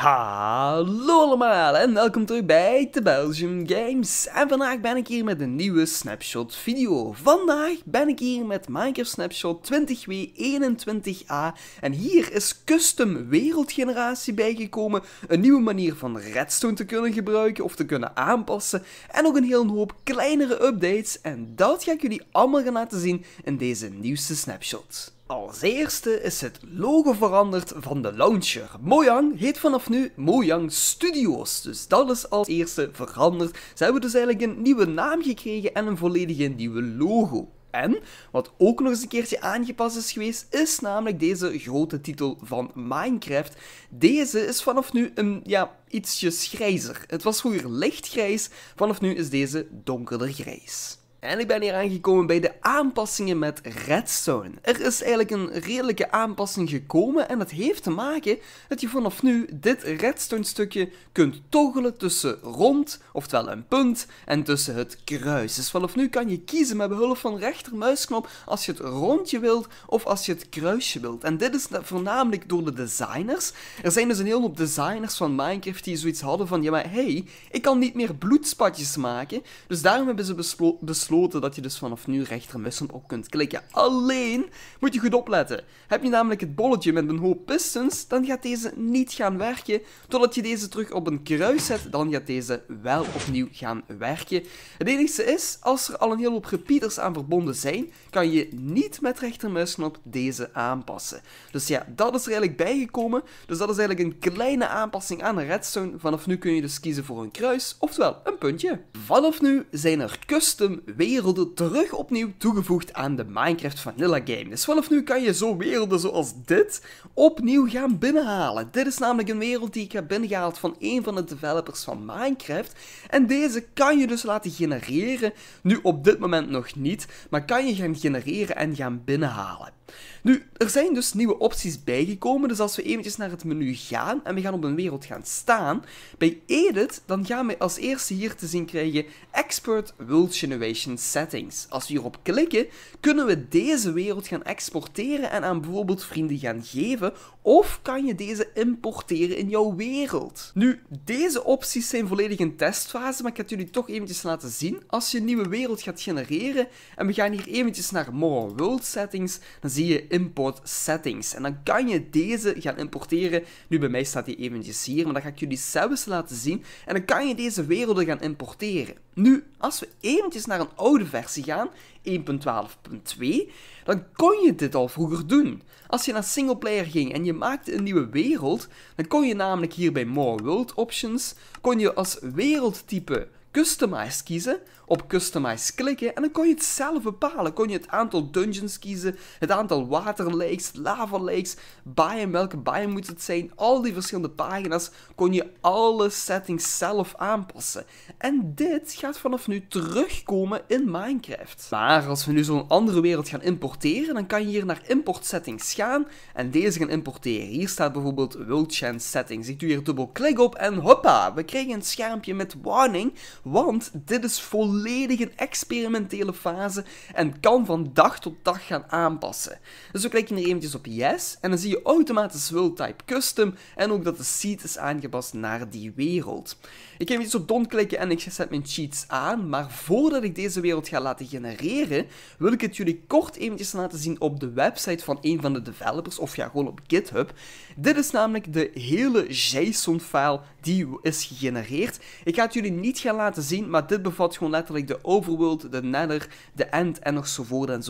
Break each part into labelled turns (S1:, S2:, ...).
S1: Hallo allemaal en welkom terug bij The Belgium Games. En vandaag ben ik hier met een nieuwe snapshot video. Vandaag ben ik hier met Minecraft Snapshot 20W21A. En hier is custom wereldgeneratie bijgekomen. Een nieuwe manier van redstone te kunnen gebruiken of te kunnen aanpassen. En ook een hele hoop kleinere updates. En dat ga ik jullie allemaal gaan laten zien in deze nieuwste snapshot. Als eerste is het logo veranderd van de launcher. Mojang heet vanaf nu Mojang Studios. Dus dat is als eerste veranderd. Ze hebben dus eigenlijk een nieuwe naam gekregen en een volledige nieuwe logo. En wat ook nog eens een keertje aangepast is geweest, is namelijk deze grote titel van Minecraft. Deze is vanaf nu een, ja, ietsje grijzer. Het was vroeger lichtgrijs, vanaf nu is deze donkerder grijs. En ik ben hier aangekomen bij de aanpassingen met Redstone. Er is eigenlijk een redelijke aanpassing gekomen en dat heeft te maken dat je vanaf nu dit Redstone stukje kunt toggelen tussen rond, oftewel een punt, en tussen het kruis. Dus vanaf nu kan je kiezen met behulp van rechtermuisknop als je het rondje wilt of als je het kruisje wilt. En dit is voornamelijk door de designers. Er zijn dus een hele hoop designers van Minecraft die zoiets hadden van, ja maar hey, ik kan niet meer bloedspatjes maken. Dus daarom hebben ze besloten dat je dus vanaf nu rechtermussen op kunt klikken. Alleen moet je goed opletten. Heb je namelijk het bolletje met een hoop pistons, dan gaat deze niet gaan werken. Totdat je deze terug op een kruis zet, dan gaat deze wel opnieuw gaan werken. Het enige is, als er al een hele hoop repeaters aan verbonden zijn, kan je niet met rechtermuisknop deze aanpassen. Dus ja, dat is er eigenlijk bijgekomen. Dus dat is eigenlijk een kleine aanpassing aan de redstone. Vanaf nu kun je dus kiezen voor een kruis, oftewel een puntje. Vanaf nu zijn er custom werelden terug opnieuw toegevoegd aan de Minecraft Vanilla Game. Dus vanaf nu kan je zo werelden zoals dit opnieuw gaan binnenhalen. Dit is namelijk een wereld die ik heb binnengehaald van een van de developers van Minecraft. En deze kan je dus laten genereren. Nu op dit moment nog niet, maar kan je gaan genereren en gaan binnenhalen. Nu, er zijn dus nieuwe opties bijgekomen, dus als we eventjes naar het menu gaan en we gaan op een wereld gaan staan, bij Edit, dan gaan we als eerste hier te zien krijgen Expert World Generation Settings. Als we hierop klikken, kunnen we deze wereld gaan exporteren en aan bijvoorbeeld vrienden gaan geven, of kan je deze importeren in jouw wereld. Nu, deze opties zijn volledig in testfase, maar ik ga het jullie toch eventjes laten zien. Als je een nieuwe wereld gaat genereren, en we gaan hier eventjes naar More World Settings, dan zie je Import Settings. En dan kan je deze gaan importeren. Nu, bij mij staat die eventjes hier, maar dan ga ik jullie zelfs laten zien. En dan kan je deze werelden gaan importeren. Nu, als we eventjes naar een oude versie gaan, 1.12.2, dan kon je dit al vroeger doen. Als je naar singleplayer ging en je maakte een nieuwe wereld, dan kon je namelijk hier bij More World Options, kon je als wereldtype customized kiezen, op Customize klikken en dan kon je het zelf bepalen. Kon je het aantal dungeons kiezen, het aantal waterlakes, lava lakes, biome, welke biome moet het zijn. Al die verschillende pagina's kon je alle settings zelf aanpassen. En dit gaat vanaf nu terugkomen in Minecraft. Maar als we nu zo'n andere wereld gaan importeren, dan kan je hier naar import settings gaan en deze gaan importeren. Hier staat bijvoorbeeld World Chance settings. Ik doe hier dubbel klik op en hoppa, we krijgen een schermpje met warning, want dit is volledig volledig experimentele fase en kan van dag tot dag gaan aanpassen. Dus we klikken hier eventjes op yes en dan zie je automatisch Will type custom en ook dat de seed is aangepast naar die wereld. Ik ga eventjes op don klikken en ik zet mijn cheats aan, maar voordat ik deze wereld ga laten genereren, wil ik het jullie kort eventjes laten zien op de website van een van de developers, of ja, gewoon op GitHub. Dit is namelijk de hele JSON-file die is gegenereerd. Ik ga het jullie niet gaan laten zien, maar dit bevat gewoon letterlijk de overworld, de nether, de end en nog zo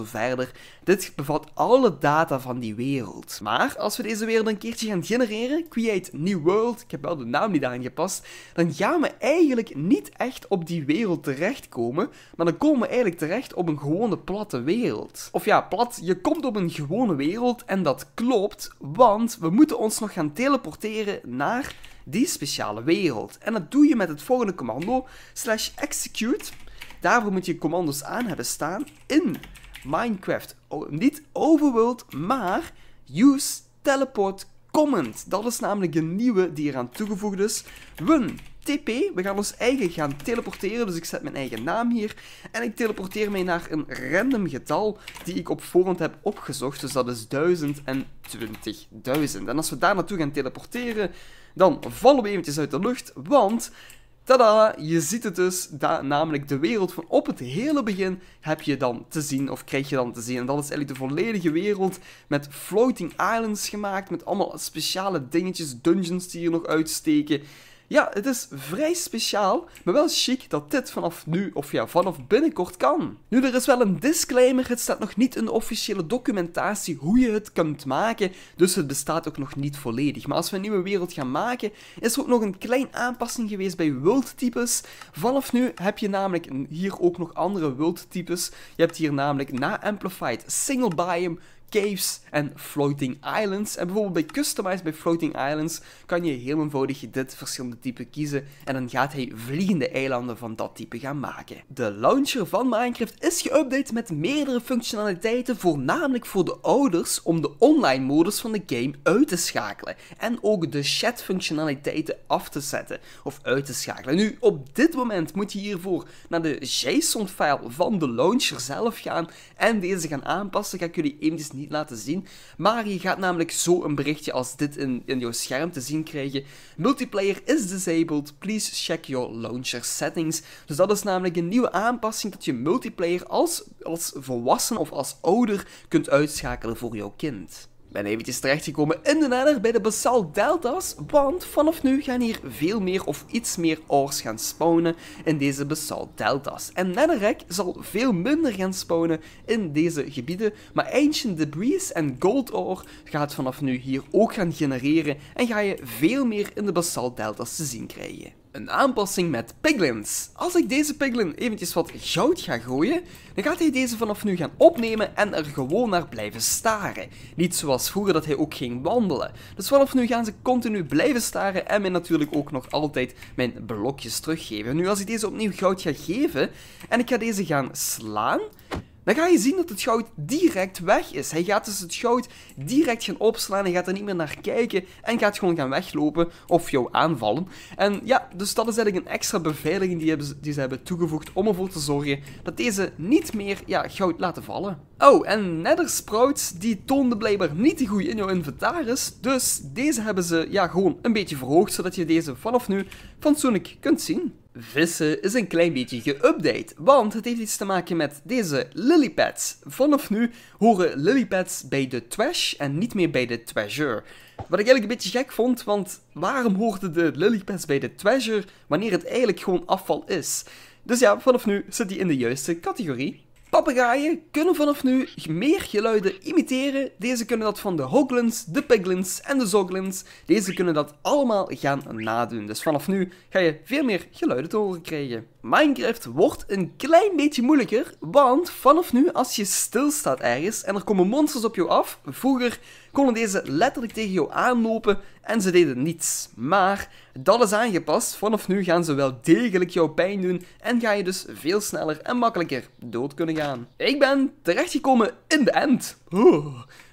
S1: verder. Dit bevat alle data van die wereld. Maar als we deze wereld een keertje gaan genereren, create new world, ik heb wel de naam niet daarin gepast, dan gaan we eigenlijk niet echt op die wereld terechtkomen, maar dan komen we eigenlijk terecht op een gewone platte wereld. Of ja, plat, je komt op een gewone wereld en dat klopt, want we moeten ons nog gaan teleporteren naar die speciale wereld. En dat doe je met het volgende commando, slash execute, Daarvoor moet je commando's aan hebben staan in Minecraft. niet overworld, maar use teleport command. Dat is namelijk een nieuwe die eraan toegevoegd is. Run TP. We gaan ons eigen gaan teleporteren. Dus ik zet mijn eigen naam hier. En ik teleporteer mij naar een random getal die ik op voorhand heb opgezocht. Dus dat is 1020.000. En als we daar naartoe gaan teleporteren, dan vallen we eventjes uit de lucht. Want Tada, je ziet het dus, namelijk de wereld van op het hele begin heb je dan te zien, of krijg je dan te zien. En dat is eigenlijk de volledige wereld met floating islands gemaakt, met allemaal speciale dingetjes, dungeons die hier nog uitsteken. Ja, het is vrij speciaal, maar wel chic dat dit vanaf nu, of ja, vanaf binnenkort kan. Nu, er is wel een disclaimer, het staat nog niet in de officiële documentatie hoe je het kunt maken, dus het bestaat ook nog niet volledig. Maar als we een nieuwe wereld gaan maken, is er ook nog een klein aanpassing geweest bij wuldtypes. Vanaf nu heb je namelijk hier ook nog andere wuldtypes. Je hebt hier namelijk na Amplified Single Biome, caves en floating islands. En bijvoorbeeld bij Customize bij floating islands kan je heel eenvoudig dit verschillende type kiezen en dan gaat hij vliegende eilanden van dat type gaan maken. De launcher van Minecraft is geüpdate met meerdere functionaliteiten, voornamelijk voor de ouders om de online modus van de game uit te schakelen en ook de chat functionaliteiten af te zetten of uit te schakelen. Nu, op dit moment moet je hiervoor naar de JSON-file van de launcher zelf gaan en deze gaan aanpassen. Ga ik jullie eventjes niet laten zien. Maar je gaat namelijk zo een berichtje als dit in, in jouw scherm te zien krijgen. Multiplayer is disabled, please check your launcher settings. Dus dat is namelijk een nieuwe aanpassing dat je multiplayer als, als volwassen of als ouder kunt uitschakelen voor jouw kind ben eventjes terechtgekomen in de nether bij de basalt deltas, want vanaf nu gaan hier veel meer of iets meer ores gaan spawnen in deze basalt deltas. En netherrack zal veel minder gaan spawnen in deze gebieden, maar ancient debris en gold ore gaat vanaf nu hier ook gaan genereren en ga je veel meer in de basalt deltas te zien krijgen een aanpassing met piglins. Als ik deze piglin eventjes wat goud ga gooien, dan gaat hij deze vanaf nu gaan opnemen en er gewoon naar blijven staren. Niet zoals vroeger dat hij ook ging wandelen. Dus vanaf nu gaan ze continu blijven staren en mij natuurlijk ook nog altijd mijn blokjes teruggeven. Nu als ik deze opnieuw goud ga geven en ik ga deze gaan slaan, dan ga je zien dat het goud direct weg is. Hij gaat dus het goud direct gaan opslaan. Hij gaat er niet meer naar kijken. En gaat gewoon gaan weglopen of jou aanvallen. En ja, dus dat is eigenlijk een extra beveiliging die, hebben, die ze hebben toegevoegd om ervoor te zorgen dat deze niet meer ja, goud laten vallen. Oh, en sprouts die toonde blijkbaar niet te goed in jouw inventaris, dus deze hebben ze ja, gewoon een beetje verhoogd, zodat je deze vanaf nu fatsoenlijk kunt zien. Vissen is een klein beetje geüpdate, want het heeft iets te maken met deze lilypads. Vanaf nu horen lilypads bij de trash en niet meer bij de treasure. Wat ik eigenlijk een beetje gek vond, want waarom hoorden de lilipads bij de treasure wanneer het eigenlijk gewoon afval is? Dus ja, vanaf nu zit die in de juiste categorie. Papegaaien kunnen vanaf nu meer geluiden imiteren. Deze kunnen dat van de hoglins, de piglins en de zoglins. Deze kunnen dat allemaal gaan nadoen. Dus vanaf nu ga je veel meer geluiden te horen krijgen. Minecraft wordt een klein beetje moeilijker, want vanaf nu als je stilstaat ergens en er komen monsters op jou af, vroeger konden deze letterlijk tegen jou aanlopen en ze deden niets. Maar dat is aangepast, vanaf nu gaan ze wel degelijk jou pijn doen en ga je dus veel sneller en makkelijker dood kunnen gaan. Ik ben terechtgekomen in de end.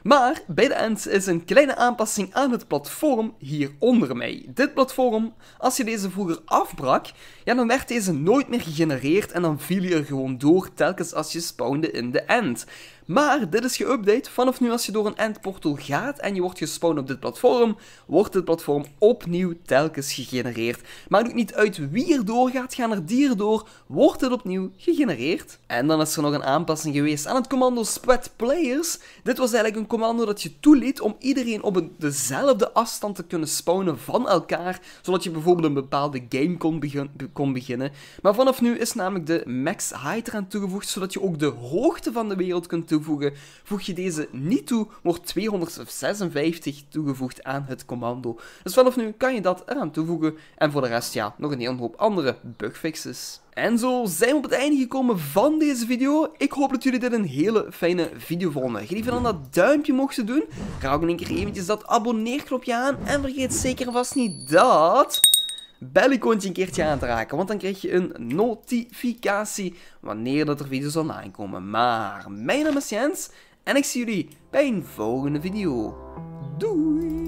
S1: Maar bij de end is een kleine aanpassing aan het platform hieronder mij. Dit platform, als je deze vroeger afbrak, ja, dan werd deze nooit meer gegenereerd en dan viel je er gewoon door telkens als je spawnde in de end. Maar dit is geüpdate. Vanaf nu als je door een endportal gaat en je wordt gespawn op dit platform, wordt dit platform opnieuw telkens gegenereerd. Maakt ook niet uit wie er doorgaat, gaan er dieren door, wordt het opnieuw gegenereerd. En dan is er nog een aanpassing geweest aan het commando Spread Players. Dit was eigenlijk een commando dat je toeliet om iedereen op dezelfde afstand te kunnen spawnen van elkaar, zodat je bijvoorbeeld een bepaalde game kon, beginnen. Maar vanaf nu is namelijk de max height eraan toegevoegd, zodat je ook de hoogte van de wereld kunt toevoegen toevoegen. Voeg je deze niet toe, wordt 256 toegevoegd aan het commando. Dus vanaf nu kan je dat eraan toevoegen. En voor de rest, ja, nog een hele hoop andere bugfixes. En zo zijn we op het einde gekomen van deze video. Ik hoop dat jullie dit een hele fijne video vonden. Geef dan dat duimpje ze doen. Raak ook een keer eventjes dat abonneerknopje aan. En vergeet zeker vast niet dat bellicoontje een keertje aan te raken. Want dan krijg je een notificatie wanneer dat er video's online komen. Maar mijn naam is Jens en ik zie jullie bij een volgende video. Doei!